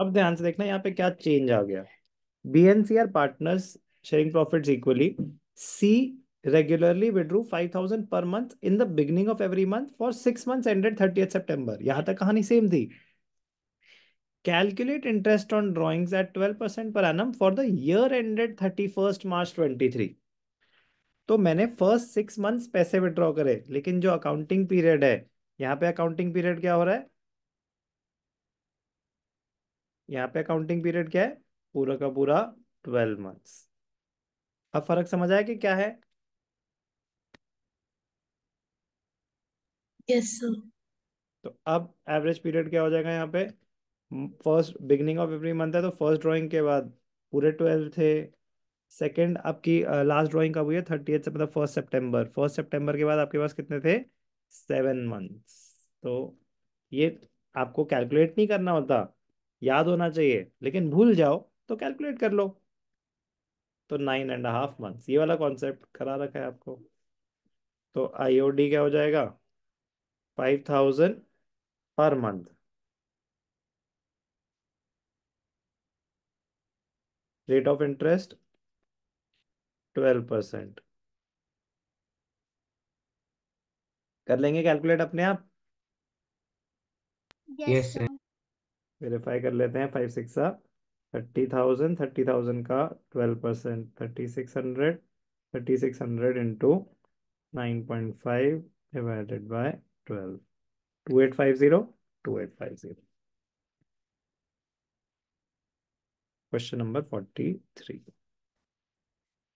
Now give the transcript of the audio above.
अब ध्यान से देखना यहाँ पे क्या चेंज आ गया B N C R partner sharing profit equally C regularly withdrew five thousand per month in the beginning of every month for six month ended thirty September यहां तक कहानी सेम थी calculate interest on drawings at twelve percent per annum for the year ended thirty first March twenty three तो मैंने first six month पैसे withdraw करे लेकिन जो अकाउंटिंग पीरियड है यहाँ पे अकाउंटिंग पीरियड क्या हो रहा है यहाँ पे अकाउंटिंग पीरियड क्या है पूरा का पूरा ट्वेल्व मंथ्स अब फर्क समझ आया कि क्या है yes, sir. तो अब एवरेज पीरियड क्या हो जाएगा यहाँ पे first beginning of every month है तो फर्स्ट ड्राइंग के बाद पूरे ट्वेल्व थे सेकेंड आपकी लास्ट ड्राइंग कब हुई है थर्टी से मतलब फर्स्ट सेप्टेम्बर फर्स्ट सेप्टेम्बर के बाद आपके पास कितने थे सेवन मंथ्स तो ये आपको कैलकुलेट नहीं करना होता याद होना चाहिए लेकिन भूल जाओ तो कैलकुलेट कर लो तो नाइन एंड हाफ मंथ ये वाला कॉन्सेप्ट करा रखा है आपको तो आईओडी क्या हो जाएगा five thousand per month rate of interest twelve percent कर लेंगे कैलकुलेट अपने आप यस yes, वेरीफाई कर लेते हैं five six thirty thousand thirty thousand का twelve percent thirty six hundred thirty six hundred into nine point five divided by twelve two eight five zero two eight five zero question number forty three